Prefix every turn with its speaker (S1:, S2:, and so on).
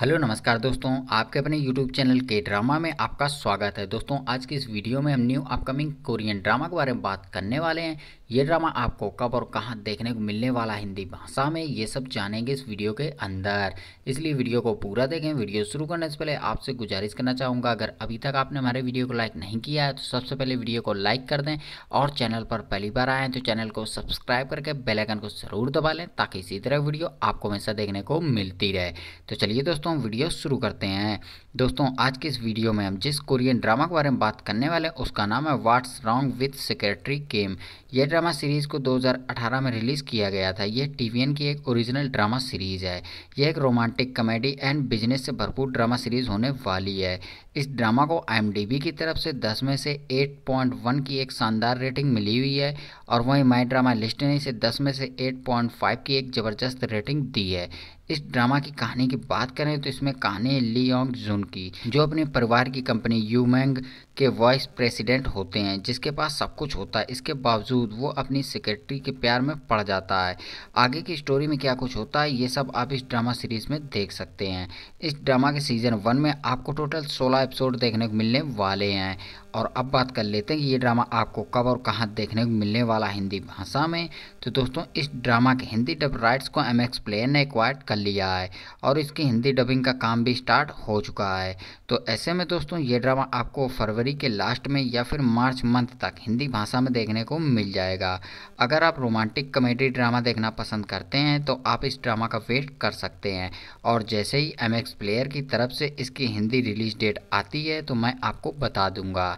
S1: hello नमस्कार दोस्तों आपके अपने यूट्यूब चैनल के ड्रामा में आपका स्वागत है दोस्तों आज की इस वीडियो में हम न्यू अपकमिंग कोरियन ड्रामा के बारे में बात करने वाले हैं ये ड्रामा आपको कब और कहाँ देखने को मिलने वाला हिंदी भाषा में ये सब जानेंगे इस वीडियो के अंदर इसलिए वीडियो को पूरा देखें वीडियो शुरू करने से पहले आपसे गुजारिश करना चाहूँगा अगर अभी तक आपने हमारे वीडियो को लाइक नहीं किया है तो सबसे पहले वीडियो को लाइक कर दें और चैनल पर पहली बार आएँ तो चैनल को सब्सक्राइब करके बेलाइकन को ज़रूर दबा लें ताकि इसी तरह वीडियो आपको हमेशा देखने को मिलती रहे तो चलिए दोस्तों वीडियो शुरू करते हैं दोस्तों आज के इस वीडियो में हम जिस कोरियन ड्रामा के बारे में बात करने वाले हैं उसका नाम है what's wrong with secretary Kim ये ड्रामा सीरीज़ को 2018 में रिलीज़ किया गया था यह टीवीएन की एक ओरिजिनल ड्रामा सीरीज़ है यह एक रोमांटिक कॉमेडी एंड बिजनेस से भरपूर ड्रामा सीरीज़ होने वाली है इस ड्रामा को आई की तरफ से 10 में से 8.1 की एक शानदार रेटिंग मिली हुई है और वहीं माई ड्रामा लिस्ट ने इसे दस में से एट की एक ज़बरदस्त रेटिंग दी है इस ड्रामा की कहानी की बात करें तो इसमें कहानी ली लियोंग जून की जो अपने परिवार की कंपनी यूमेंग के वाइस प्रेसिडेंट होते हैं जिसके पास सब कुछ होता है इसके बावजूद वो वो अपनी सेक्रेटरी के प्यार में पड़ जाता है आगे की स्टोरी में क्या कुछ होता है ये सब आप इस ड्रामा सीरीज़ में देख सकते हैं इस ड्रामा के सीज़न वन में आपको टोटल सोलह एपिसोड देखने को मिलने वाले हैं और अब बात कर लेते हैं कि ये ड्रामा आपको कब और कहाँ देखने को मिलने वाला हिंदी भाषा में तो दोस्तों इस ड्रामा के हिंदी डब राइट्स को एम एक्स प्लेयर ने एक्वायर कर लिया है और इसकी हिंदी डबिंग का काम भी स्टार्ट हो चुका है तो ऐसे में दोस्तों ये ड्रामा आपको फरवरी के लास्ट में या फिर मार्च मंथ तक हिंदी भाषा में देखने को मिल जाएगा अगर आप रोमांटिक कॉमेडी ड्रामा देखना पसंद करते हैं तो आप इस ड्रामा का वेट कर सकते हैं और जैसे ही एम एक्स प्लेयर की तरफ से इसकी हिंदी रिलीज डेट आती है तो मैं आपको बता दूंगा